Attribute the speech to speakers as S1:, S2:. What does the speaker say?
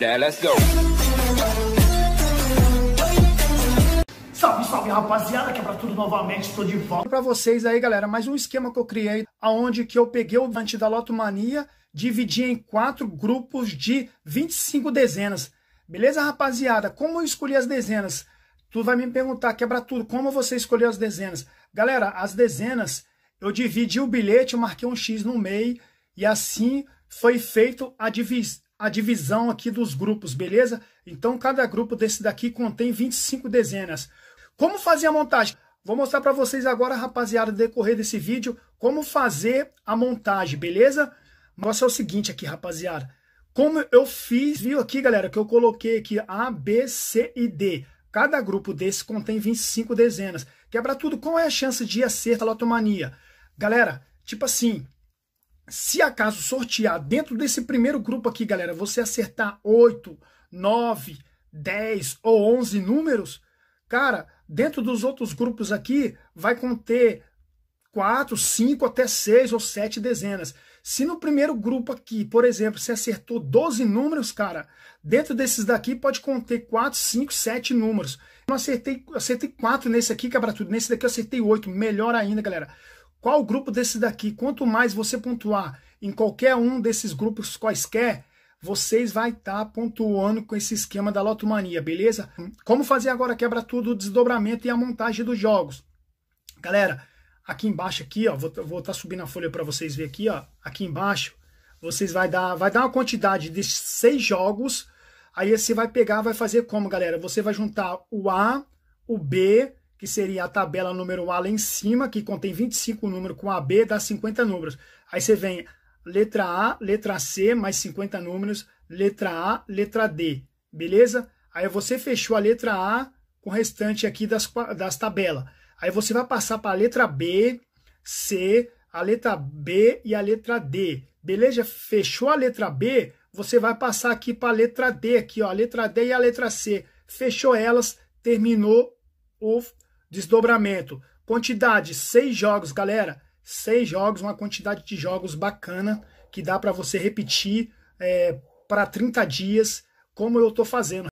S1: Now let's go. Salve, salve, rapaziada, quebra tudo novamente, estou de volta. Para vocês aí, galera, mais um esquema que eu criei, aonde que eu peguei o Dante da Lotomania, dividi em quatro grupos de 25 dezenas. Beleza, rapaziada? Como eu escolhi as dezenas? Tu vai me perguntar, quebra tudo, como você escolheu as dezenas? Galera, as dezenas, eu dividi o bilhete, eu marquei um X no meio, e assim foi feito a divisão a divisão aqui dos grupos, beleza? Então cada grupo desse daqui contém 25 dezenas. Como fazer a montagem? Vou mostrar para vocês agora, rapaziada, no decorrer desse vídeo, como fazer a montagem, beleza? Mostra é o seguinte aqui, rapaziada. Como eu fiz, viu aqui, galera, que eu coloquei aqui A, B, C e D. Cada grupo desse contém 25 dezenas. Quebra tudo. Qual é a chance de acerto a lotomania? Galera, tipo assim, se acaso sortear dentro desse primeiro grupo aqui, galera, você acertar 8, 9, 10 ou 11 números, cara, dentro dos outros grupos aqui vai conter 4, 5 até 6 ou 7 dezenas. Se no primeiro grupo aqui, por exemplo, você acertou 12 números, cara, dentro desses daqui pode conter 4, 5, 7 números. Eu acertei, acertei 4 nesse aqui, cabra tudo. Nesse daqui eu acertei 8. Melhor ainda, galera. Qual grupo desse daqui? Quanto mais você pontuar em qualquer um desses grupos quaisquer, vocês vai estar tá pontuando com esse esquema da lotomania, beleza? Como fazer agora quebra tudo, o desdobramento e a montagem dos jogos. Galera, aqui embaixo aqui, ó, vou estar tá subindo a folha para vocês ver aqui, ó, aqui embaixo, vocês vai dar, vai dar uma quantidade de seis jogos, aí você vai pegar, vai fazer como, galera? Você vai juntar o A, o B, que seria a tabela número A lá em cima, que contém 25 números com AB, dá 50 números. Aí você vem letra A, letra C, mais 50 números, letra A, letra D, beleza? Aí você fechou a letra A com o restante aqui das, das tabelas. Aí você vai passar para a letra B, C, a letra B e a letra D, beleza? Fechou a letra B, você vai passar aqui para a letra D, aqui, ó, a letra D e a letra C. Fechou elas, terminou o Desdobramento. Quantidade, seis jogos, galera. Seis jogos, uma quantidade de jogos bacana que dá para você repetir é, para 30 dias, como eu estou fazendo.